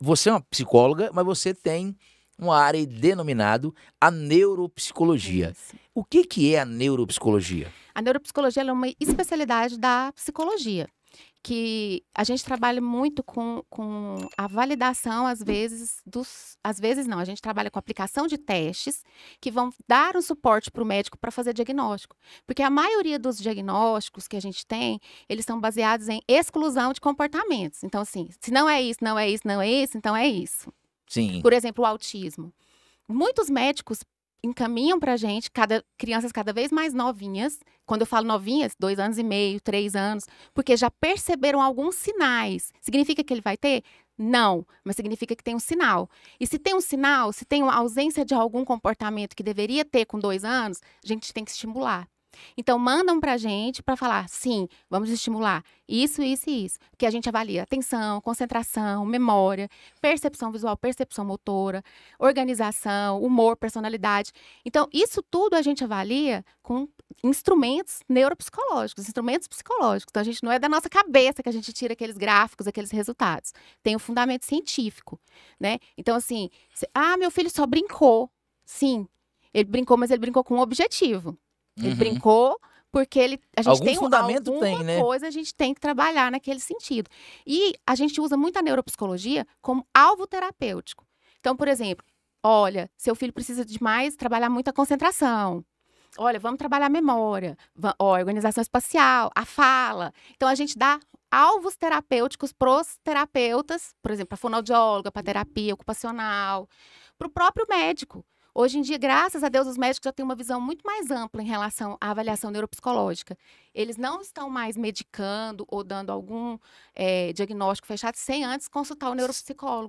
você é uma psicóloga, mas você tem uma área denominada a neuropsicologia. Isso. O que, que é a neuropsicologia? A neuropsicologia é uma especialidade da psicologia que a gente trabalha muito com, com a validação, às vezes, dos. Às vezes não, a gente trabalha com aplicação de testes que vão dar um suporte para o médico para fazer diagnóstico. Porque a maioria dos diagnósticos que a gente tem, eles são baseados em exclusão de comportamentos. Então, assim, se não é isso, não é isso, não é isso, então é isso. Sim. Por exemplo, o autismo. Muitos médicos encaminham para gente cada crianças cada vez mais novinhas. Quando eu falo novinhas, dois anos e meio, três anos, porque já perceberam alguns sinais. Significa que ele vai ter? Não, mas significa que tem um sinal. E se tem um sinal, se tem uma ausência de algum comportamento que deveria ter com dois anos, a gente tem que estimular. Então, mandam para a gente para falar, sim, vamos estimular isso, isso e isso. Que a gente avalia atenção, concentração, memória, percepção visual, percepção motora, organização, humor, personalidade. Então, isso tudo a gente avalia com instrumentos neuropsicológicos, instrumentos psicológicos. Então, a gente não é da nossa cabeça que a gente tira aqueles gráficos, aqueles resultados. Tem um fundamento científico, né? Então, assim, ah, meu filho só brincou. Sim, ele brincou, mas ele brincou com um objetivo. Ele uhum. brincou porque ele, a gente Algum tem fundamento alguma tem, né? coisa a gente tem que trabalhar naquele sentido. E a gente usa muito a neuropsicologia como alvo terapêutico. Então, por exemplo, olha, seu filho precisa de mais trabalhar muito a concentração. Olha, vamos trabalhar a memória, a organização espacial, a fala. Então, a gente dá alvos terapêuticos pros terapeutas, por exemplo, para fonoaudióloga, para terapia ocupacional, para o próprio médico. Hoje em dia, graças a Deus, os médicos já têm uma visão muito mais ampla em relação à avaliação neuropsicológica. Eles não estão mais medicando ou dando algum é, diagnóstico fechado sem antes consultar o neuropsicólogo.